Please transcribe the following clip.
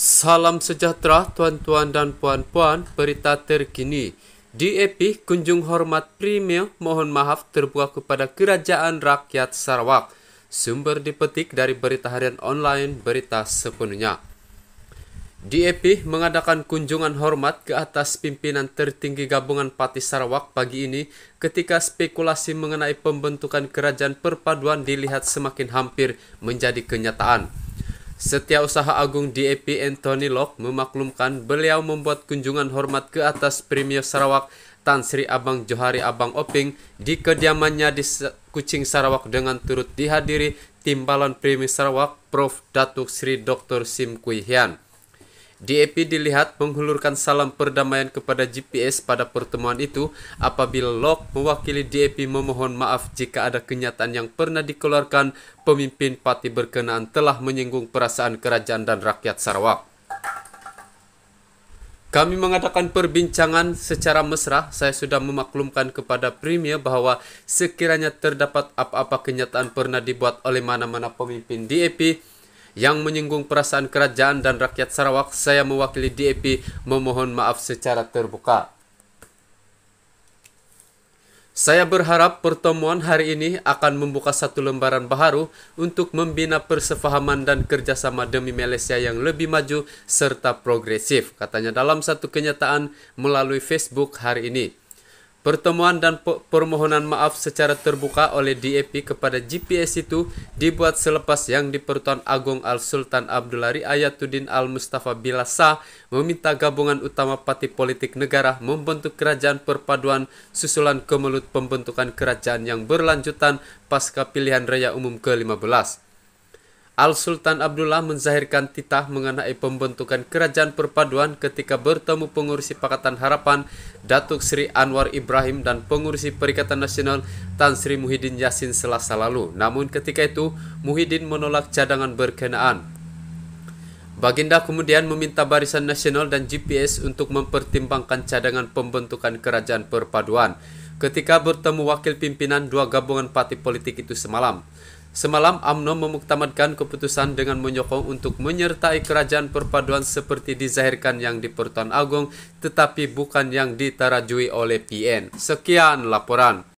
Salam sejahtera tuan-tuan dan puan-puan, berita terkini. DAP kunjung hormat Premier mohon maaf terbuka kepada Kerajaan Rakyat Sarawak. Sumber dipetik dari berita harian online berita sepenuhnya. DAP mengadakan kunjungan hormat ke atas pimpinan tertinggi gabungan Parti Sarawak pagi ini ketika spekulasi mengenai pembentukan kerajaan perpaduan dilihat semakin hampir menjadi kenyataan. Setiausaha Agung DAP Anthony Lok memaklumkan beliau membuat kunjungan hormat ke atas Premier Sarawak Tan Sri Abang Johari Abang Oping di kediamannya di Kucing Sarawak dengan turut dihadiri Timbalan Premier Sarawak Prof. Datuk Sri Dr. Sim Kui Hian. DAP e dilihat menghulurkan salam perdamaian kepada GPS pada pertemuan itu apabila Locke mewakili DAP e memohon maaf jika ada kenyataan yang pernah dikeluarkan pemimpin parti berkenaan telah menyinggung perasaan kerajaan dan rakyat Sarawak. Kami mengadakan perbincangan secara mesra. Saya sudah memaklumkan kepada Premier bahwa sekiranya terdapat apa-apa kenyataan pernah dibuat oleh mana-mana pemimpin DAP, e yang menyinggung perasaan kerajaan dan rakyat Sarawak, saya mewakili DAP memohon maaf secara terbuka. Saya berharap pertemuan hari ini akan membuka satu lembaran baru untuk membina persefahaman dan kerjasama demi Malaysia yang lebih maju serta progresif, katanya dalam satu kenyataan melalui Facebook hari ini. Pertemuan dan permohonan maaf secara terbuka oleh DAP kepada GPS itu dibuat selepas yang di-Pertuan Agong Al-Sultan Abdulari Ayatuddin Al-Mustafa bila sah meminta gabungan utama parti politik negara membentuk kerajaan perpaduan susulan kemelut pembentukan kerajaan yang berlanjutan pasca pilihan raya umum ke-15. Al-Sultan Abdullah menzahirkan titah mengenai pembentukan kerajaan perpaduan ketika bertemu pengurusi Pakatan Harapan Datuk Sri Anwar Ibrahim dan pengurusi Perikatan Nasional Tan Sri Muhyiddin Yassin selasa lalu. Namun ketika itu Muhyiddin menolak cadangan berkenaan. Baginda kemudian meminta Barisan Nasional dan GPS untuk mempertimbangkan cadangan pembentukan kerajaan perpaduan ketika bertemu wakil pimpinan dua gabungan parti politik itu semalam. Semalam AMNO memuktamadkan keputusan dengan menyokong untuk menyertai kerajaan perpaduan seperti dizahirkan yang di Pertuan Agong tetapi bukan yang ditarajui oleh PN. Sekian laporan.